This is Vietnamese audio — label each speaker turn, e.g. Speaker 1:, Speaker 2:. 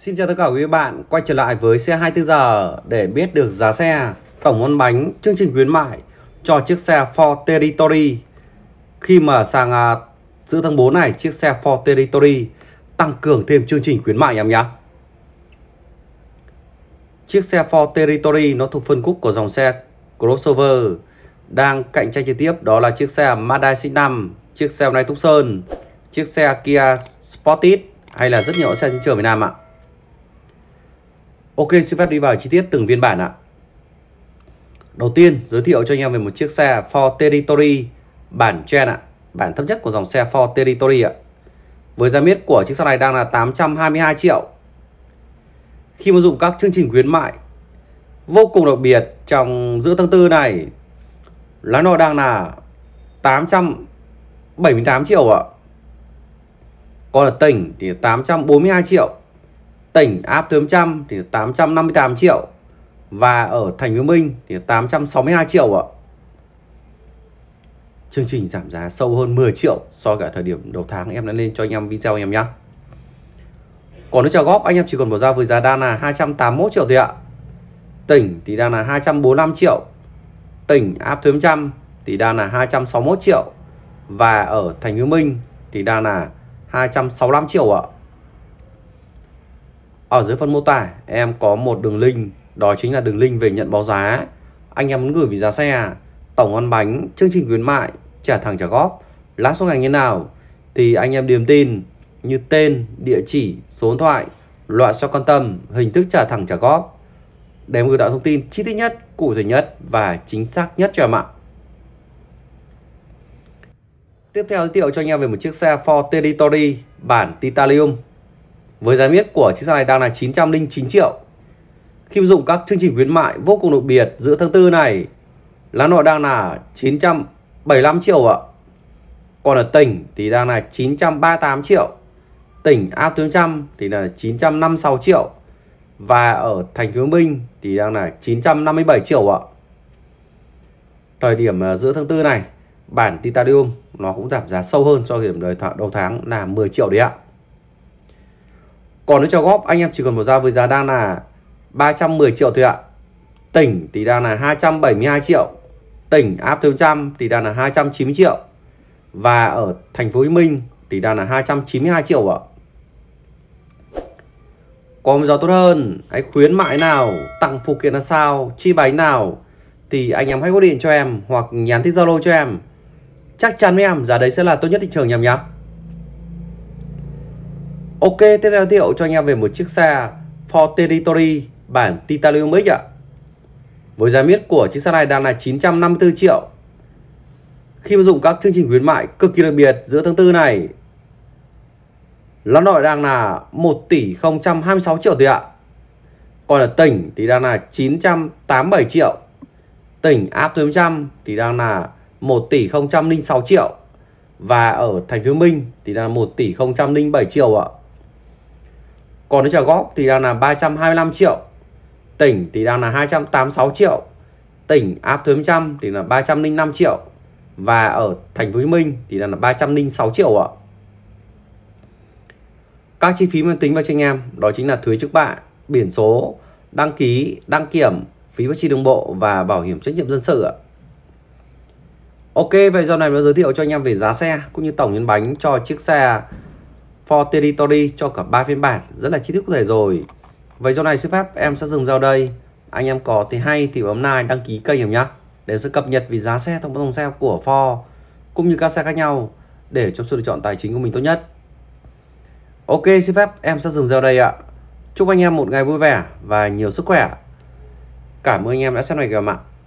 Speaker 1: Xin chào tất cả quý bạn, quay trở lại với xe 24 giờ để biết được giá xe, tổng con bánh, chương trình khuyến mại cho chiếc xe Ford Territory. Khi mà sang à, giữa tháng 4 này, chiếc xe Ford Territory tăng cường thêm chương trình khuyến mại em nhé. Chiếc xe Ford Territory nó thuộc phân khúc của dòng xe crossover đang cạnh tranh trực tiếp đó là chiếc xe Mazda cx 5 chiếc xe hôm tucson chiếc xe Kia Sportage hay là rất nhiều xe trên trường Việt Nam ạ. Ok, xin phép đi vào chi tiết từng viên bản ạ. Đầu tiên, giới thiệu cho anh em về một chiếc xe Ford Territory bản trend ạ, bản thấp nhất của dòng xe Ford Territory ạ. Với giá miết của chiếc xe này đang là 822 triệu. Khi mà dùng các chương trình khuyến mại vô cùng đặc biệt trong giữa tháng tư này, lái nó đang là 878 triệu ạ. Còn ở tỉnh thì 842 triệu tỉnh áp tới 100 thì 858 triệu và ở thành phố Minh thì 862 triệu ạ. Chương trình giảm giá sâu hơn 10 triệu so với cả thời điểm đầu tháng em đã lên cho anh em video anh em nhé. Còn nếu trả góp anh em chỉ còn bỏ ra với giá đa là 281 triệu thôi ạ. Tỉnh thì đang là 245 triệu. Tỉnh áp thuế 100 thì đang là 261 triệu và ở thành phố Minh thì đang là 265 triệu ạ ở dưới phần mô tả em có một đường link đó chính là đường link về nhận báo giá anh em muốn gửi về giá xe à? tổng ăn bánh chương trình khuyến mại trả thẳng trả góp lãi suất ngành như nào thì anh em điềm tin như tên địa chỉ số điện thoại loại cho quan tâm hình thức trả thẳng trả góp để gửi đoạn thông tin chi tiết nhất cụ thể nhất và chính xác nhất cho em ạ tiếp theo giới thiệu cho anh em về một chiếc xe Ford Territory bản Titanium với giá miết của chiếc xe này đang là 909 triệu. Khi dụng các chương trình khuyến mại vô cùng đặc biệt giữa tháng 4 này, lá nội đang là 975 triệu ạ. Còn ở tỉnh thì đang là 938 triệu. Tỉnh áp 800 thì là 956 triệu. Và ở thành phố Hồ Minh thì đang là 957 triệu ạ. Thời điểm à, giữa tháng 4 này, bản Titanium nó cũng giảm giá sâu hơn so với điểm đầu tháng là 10 triệu đấy ạ. Còn nếu cho góp anh em chỉ cần mở ra với giá đang là 310 triệu thôi ạ. Tỉnh thì đang là 272 triệu. Tỉnh áp thêm trăm thì đang là 290 triệu. Và ở thành phố Hồ Chí Minh thì đang là 292 triệu ạ. Có một giá tốt hơn, anh khuyến mại nào, tặng phụ kiện là sao, chi bánh nào thì anh em hãy gọi điện cho em hoặc nhắn tin Zalo cho em. Chắc chắn với em giá đấy sẽ là tốt nhất thị trường nhầm nhá. Ok, tiếp theo giới thiệu cho anh em về một chiếc xe Ford Territory bản Titanium X ạ. Với giá miết của chiếc xe này đang là 954 triệu. Khi mà dùng các chương trình khuyến mại cực kỳ đặc biệt giữa tháng 4 này, lăn nội đang là 1 tỷ 026 triệu tiền ạ. Còn ở tỉnh thì đang là 987 triệu. Tỉnh áp thuế 800 thì đang là 1 tỷ 006 triệu. Và ở thành phố Minh thì đang là 1 tỷ 007 triệu ạ còn đến trả góp thì đang là 325 triệu tỉnh thì đang là 286 triệu tỉnh áp thuế 100 thì là 305 triệu và ở thành phố Hồ Chí Minh thì đang là 306 triệu ạ. Các chi phí mình tính vào cho anh em đó chính là thuế trước bạ, biển số, đăng ký, đăng kiểm, phí bất chi đường bộ và bảo hiểm trách nhiệm dân sự ạ. Ok, vậy do này mình giới thiệu cho anh em về giá xe cũng như tổng nhân bánh cho chiếc xe for territory cho cả ba phiên bản rất là chi tiết cụ thể rồi vậy do này xin phép em sẽ dừng giao đây anh em có thì hay thì bấm like đăng ký kênh em nhá để sẽ cập nhật về giá xe thông thông xe của Ford cũng như các xe khác nhau để cho sự lựa chọn tài chính của mình tốt nhất Ok xin phép em sẽ dừng giao đây ạ Chúc anh em một ngày vui vẻ và nhiều sức khỏe Cảm ơn anh em đã xem này kìa ạ